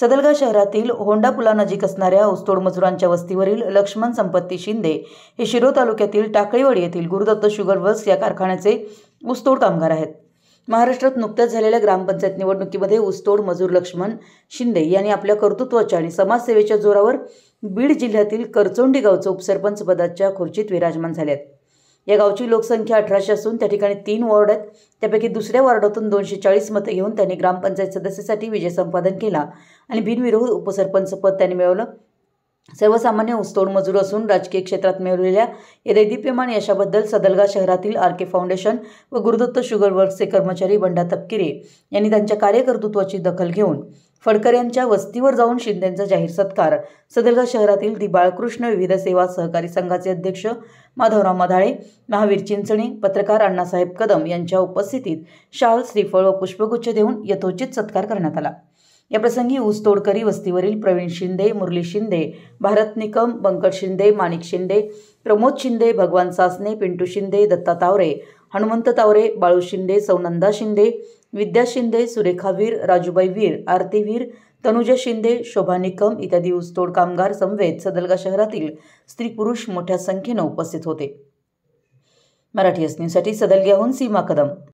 सदलगा शहरातील होंडा पुलानजीक असणाऱ्या ऊसतोड मजुरांच्या वस्तीवरील लक्ष्मण संपत्ती शिंदे हे शिरो तालुक्यातील टाकळीवाडी येथील गुरुदत्त शुगर वर्क्स या कारखान्याचे ऊसतोड कामगार आहेत महाराष्ट्रात नुकत्याच झालेल्या ग्रामपंचायत निवडणुकीमध्ये ऊसतोड मजूर लक्ष्मण शिंदे यांनी आपल्या कर्तृत्वाच्या आणि समाजसेवेच्या जोरावर बीड जिल्ह्यातील करचोंडी गावचं उपसरपंच पदाच्या खुर्चीत विराजमान झाले आहेत या गावची लोकसंख्या अठराशे असून त्या ठिकाणी तीन वॉर्ड आहेत त्यापैकी दुसऱ्या वॉर्डातून दोनशे चाळीस मतं घेऊन त्यांनी ग्रामपंचायत सदस्यासाठी विजय संपादन केला आणि बिनविरोध उपसरपंच पद त्यांनी मिळवलं सर्वसामान्य ऊसतोड मजूर असून राजकीय क्षेत्रात मिळवलेल्या या देदीप्यमान यशाबद्दल सदलगा शहरातील आर के फाउंडेशन व गुरुदत्त शुगर वर्क्सचे कर्मचारी बंडा तपकिरे यांनी त्यांच्या कार्यकर्तृत्वाची दखल घेऊन फडकर यांच्या वस्तीवर जाऊन शिंदेंचा जाहीर सत्कार सदलगा शहरातील दिबाळकृष्ण विविध सेवा सहकारी संघाचे अध्यक्ष माधवराव मधाळे महावीर चिंचणी पत्रकार अण्णासाहेब कदम यांच्या उपस्थितीत शाल श्रीफळ व पुष्पगुच्छ देऊन यथोचित सत्कार करण्यात आला याप्रसंगी ऊसतोडकरी वस्तीवरील प्रवीण शिंदे मुरली शिंदे भारत निकम पंकज शिंदे माणिक शिंदे प्रमोद शिंदे भगवान सासने पिंटू शिंदे दत्ता तावरे हनुमंत तावरे बाळू शिंदे सौनंदा शिंदे विद्या शिंदे सुरेखा वीर राजूबाई वीर आरती वीर तनुजा शिंदे शोभा निकम इत्यादी ऊसतोड कामगार समवेत सदलगा शहरातील स्त्री पुरुष मोठ्या संख्येनं उपस्थित होते मराठी असण्यासाठी सदलग्याहून सीमा कदम